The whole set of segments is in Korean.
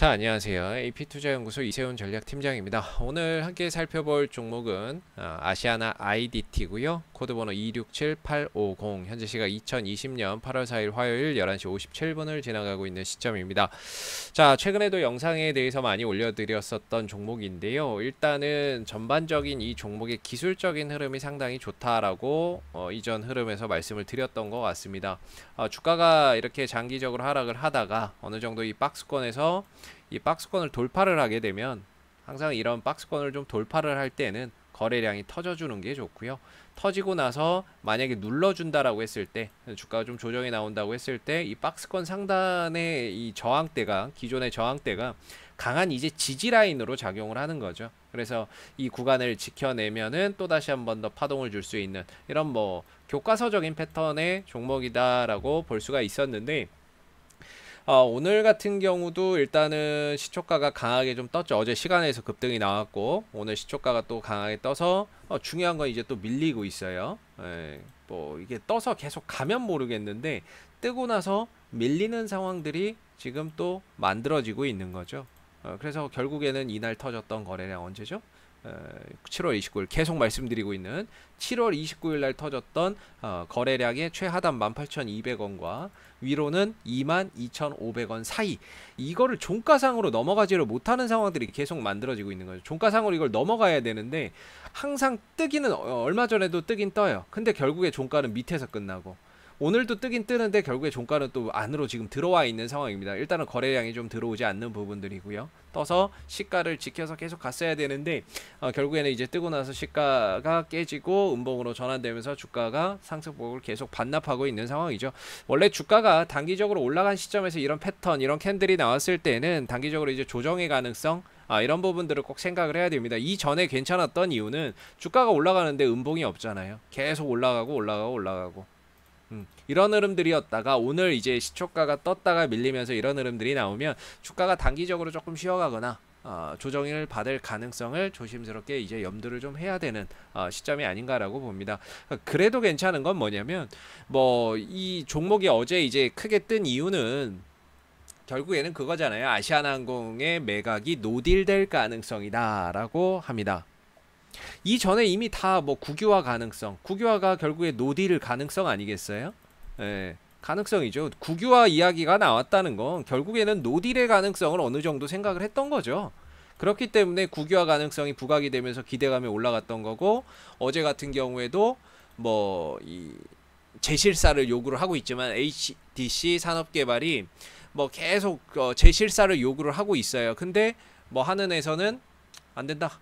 자 안녕하세요 AP투자연구소 이세훈 전략팀장입니다 오늘 함께 살펴볼 종목은 아, 아시아나 IDT고요 코드번호 267850 현재 시각 2020년 8월 4일 화요일 11시 57분을 지나가고 있는 시점입니다 자 최근에도 영상에 대해서 많이 올려드렸었던 종목인데요 일단은 전반적인 이 종목의 기술적인 흐름이 상당히 좋다라고 어, 이전 흐름에서 말씀을 드렸던 것 같습니다 어, 주가가 이렇게 장기적으로 하락을 하다가 어느 정도 이 박스권에서 이 박스권을 돌파를 하게 되면 항상 이런 박스권을 좀 돌파를 할 때는 거래량이 터져주는 게 좋고요. 터지고 나서 만약에 눌러준다라고 했을 때 주가가 좀 조정이 나온다고 했을 때 이 박스권 상단의 이 저항대가 기존의 저항대가 강한 이제 지지라인으로 작용을 하는 거죠. 그래서 이 구간을 지켜내면은 또 다시 한 번 더 파동을 줄 수 있는 이런 뭐 교과서적인 패턴의 종목이다라고 볼 수가 있었는데 어, 오늘 같은 경우도 일단은 시초가가 강하게 좀 떴죠. 어제 시간에서 급등이 나왔고 오늘 시초가가 또 강하게 떠서 어, 중요한 건 이제 또 밀리고 있어요. 예, 뭐 이게 떠서 계속 가면 모르겠는데 뜨고 나서 밀리는 상황들이 지금 또 만들어지고 있는 거죠. 어, 그래서 결국에는 이날 터졌던 거래량 언제죠? 7월 어, 29일 계속 말씀드리고 있는 7월 29일 날 터졌던 어, 거래량의 최하단 18,200원과 위로는 22,500원 사이 이거를 종가상으로 넘어가지를 못하는 상황들이 계속 만들어지고 있는 거죠. 종가상으로 이걸 넘어가야 되는데 항상 뜨기는 어, 얼마 전에도 뜨긴 떠요. 근데 결국에 종가는 밑에서 끝나고 오늘도 뜨긴 뜨는데 결국에 종가는 또 안으로 지금 들어와 있는 상황입니다. 일단은 거래량이 좀 들어오지 않는 부분들이고요. 떠서 시가를 지켜서 계속 갔어야 되는데 어, 결국에는 이제 뜨고 나서 시가가 깨지고 음봉으로 전환되면서 주가가 상승폭을 계속 반납하고 있는 상황이죠. 원래 주가가 단기적으로 올라간 시점에서 이런 패턴, 이런 캔들이 나왔을 때는 단기적으로 이제 조정의 가능성 아, 이런 부분들을 꼭 생각을 해야 됩니다. 이전에 괜찮았던 이유는 주가가 올라가는데 음봉이 없잖아요. 계속 올라가고 올라가고 올라가고 음, 이런 흐름들이었다가 오늘 이제 시초가가 떴다가 밀리면서 이런 흐름들이 나오면 주가가 단기적으로 조금 쉬어가거나 어, 조정을 받을 가능성을 조심스럽게 이제 염두를 좀 해야 되는 어, 시점이 아닌가라고 봅니다. 어, 그래도 괜찮은 건 뭐냐면 뭐 이 종목이 어제 이제 크게 뜬 이유는 결국에는 그거잖아요. 아시아나항공의 매각이 노딜될 가능성이다라고 합니다. 이전에 이미 다 뭐 국유화 가능성, 국유화가 결국에 노딜 가능성 아니겠어요? 예. 가능성이죠. 국유화 이야기가 나왔다는 건 결국에는 노딜의 가능성을 어느 정도 생각을 했던 거죠. 그렇기 때문에 국유화 가능성이 부각이 되면서 기대감이 올라갔던 거고 어제 같은 경우에도 뭐이 재실사를 요구를 하고 있지만 HDC 산업개발이 뭐 계속 어 재실사를 요구를 하고 있어요. 근데 뭐 하는 에서는 안 된다.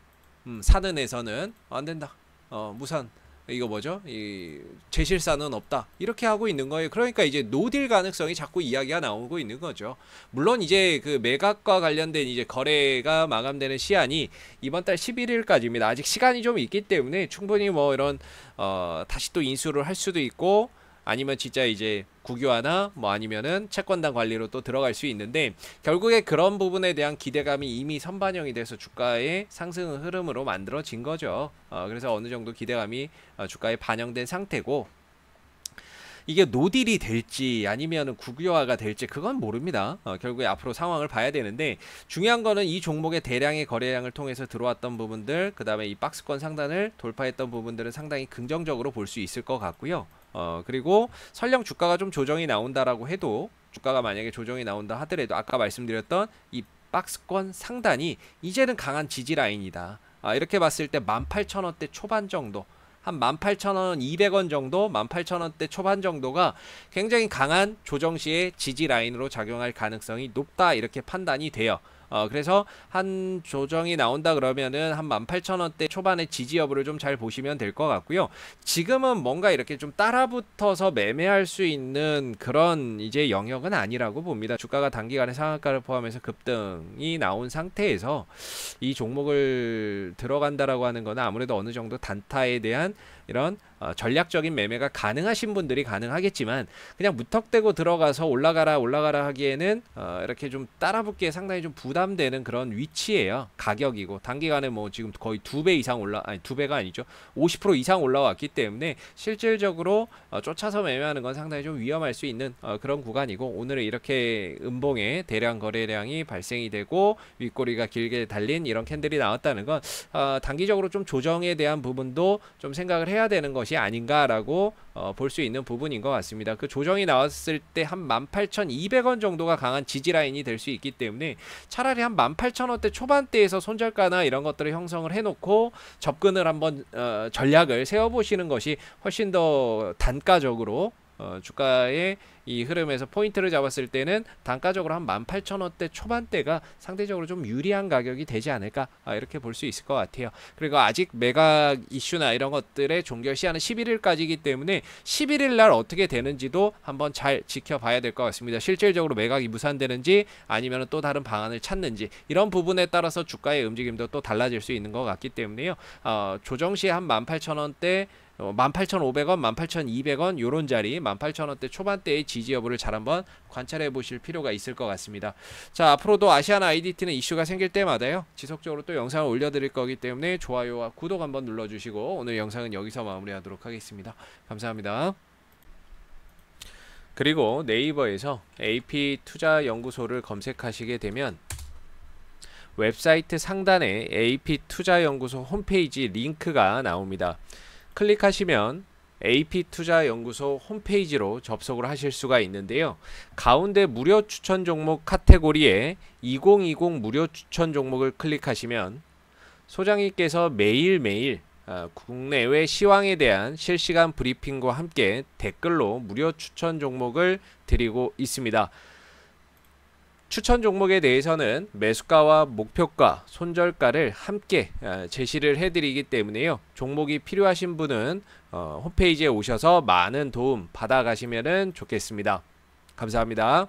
음, 사는에서는 안 된다. 어, 무산. 이거 뭐죠? 이 제실사는 없다. 이렇게 하고 있는 거예요. 그러니까 이제 노딜 가능성이 자꾸 이야기가 나오고 있는 거죠. 물론 이제 그 매각과 관련된 이제 거래가 마감되는 시한이 이번 달 11일까지입니다. 아직 시간이 좀 있기 때문에 충분히 뭐 이런 어 다시 또 인수를 할 수도 있고 아니면 진짜 이제 국유화나 뭐 아니면은 채권단 관리로 또 들어갈 수 있는데 결국에 그런 부분에 대한 기대감이 이미 선반영이 돼서 주가의 상승 흐름으로 만들어진 거죠. 어, 그래서 어느 정도 기대감이 어, 주가에 반영된 상태고 이게 노딜이 될지 아니면 국유화가 될지 그건 모릅니다. 어, 결국에 앞으로 상황을 봐야 되는데 중요한 거는 이 종목의 대량의 거래량을 통해서 들어왔던 부분들 그 다음에 이 박스권 상단을 돌파했던 부분들은 상당히 긍정적으로 볼 수 있을 것 같고요. 어, 그리고 설령 주가가 좀 조정이 나온다라고 해도 주가가 만약에 조정이 나온다 하더라도 아까 말씀드렸던 이 박스권 상단이 이제는 강한 지지 라인이다. 아, 이렇게 봤을 때 18,000원대 초반 정도 한 18,000원, 200원 정도, 18,000원대 초반 정도가 굉장히 강한 조정 시의 지지 라인으로 작용할 가능성이 높다 이렇게 판단이 돼요. 어, 그래서 한 조정이 나온다 그러면은 한 18,000원대 초반에 지지 여부를 좀 잘 보시면 될 것 같고요. 지금은 뭔가 이렇게 좀 따라붙어서 매매할 수 있는 그런 이제 영역은 아니라고 봅니다. 주가가 단기간에 상한가를 포함해서 급등이 나온 상태에서 이 종목을 들어간다라고 하는 거는 아무래도 어느 정도 단타에 대한 이런 어, 전략적인 매매가 가능하신 분들이 가능하겠지만 그냥 무턱대고 들어가서 올라가라 올라가라 하기에는 어, 이렇게 좀 따라붙기에 상당히 좀 부담 부담되는 그런 위치예요. 가격이고 단기간에 뭐 지금 거의 두 배 이상 올라 아니 두 배가 아니죠. 50% 이상 올라왔기 때문에 실질적으로 어, 쫓아서 매매하는 건 상당히 좀 위험할 수 있는 어, 그런 구간이고 오늘은 이렇게 음봉에 대량 거래량이 발생이 되고 윗꼬리가 길게 달린 이런 캔들이 나왔다는 건 어, 단기적으로 좀 조정에 대한 부분도 좀 생각을 해야 되는 것이 아닌가라고 어, 볼수 있는 부분인 것 같습니다. 그 조정이 나왔을 때 한 18,200원 정도가 강한 지지 라인이 될 수 있기 때문에 차라리 차라리 한 18,000원대 초반대에서 손절가나 이런 것들을 형성을 해놓고 접근을 한번 어, 전략을 세워보시는 것이 훨씬 더 단가적으로 어, 주가에 이 흐름에서 포인트를 잡았을 때는 단가적으로 한 18,000원대 초반대가 상대적으로 좀 유리한 가격이 되지 않을까 아, 이렇게 볼 수 있을 것 같아요. 그리고 아직 매각 이슈나 이런 것들의 종결 시한은 11일까지이기 때문에 11일 날 어떻게 되는지도 한번 잘 지켜봐야 될 것 같습니다. 실질적으로 매각이 무산되는지 아니면 또 다른 방안을 찾는지 이런 부분에 따라서 주가의 움직임도 또 달라질 수 있는 것 같기 때문에요. 어, 조정 시 한 18,000원대 18,500원, 18,200원 요런 자리 18,000원대 초반대의 지 지지 여부를 잘 한번 관찰해 보실 필요가 있을 것 같습니다. 자 앞으로도 아시아 IDT는 이슈가 생길 때마다요 지속적으로 또 영상을 올려드릴 거기 때문에 좋아요와 구독 한번 눌러주시고 오늘 영상은 여기서 마무리하도록 하겠습니다. 감사합니다. 그리고 네이버에서 AP 투자 연구소를 검색하시게 되면 웹사이트 상단에 AP 투자 연구소 홈페이지 링크가 나옵니다. 클릭하시면 AP투자연구소 홈페이지로 접속을 하실 수가 있는데요. 가운데 무료 추천 종목 카테고리에 2020 무료 추천 종목을 클릭하시면 소장님께서 매일매일 어, 국내외 시황에 대한 실시간 브리핑과 함께 댓글로 무료 추천 종목을 드리고 있습니다. 추천 종목에 대해서는 매수가와 목표가, 손절가를 함께 아, 제시를 해드리기 때문에요. 종목이 필요하신 분은 어, 홈페이지에 오셔서 많은 도움 받아가시면 좋겠습니다. 감사합니다.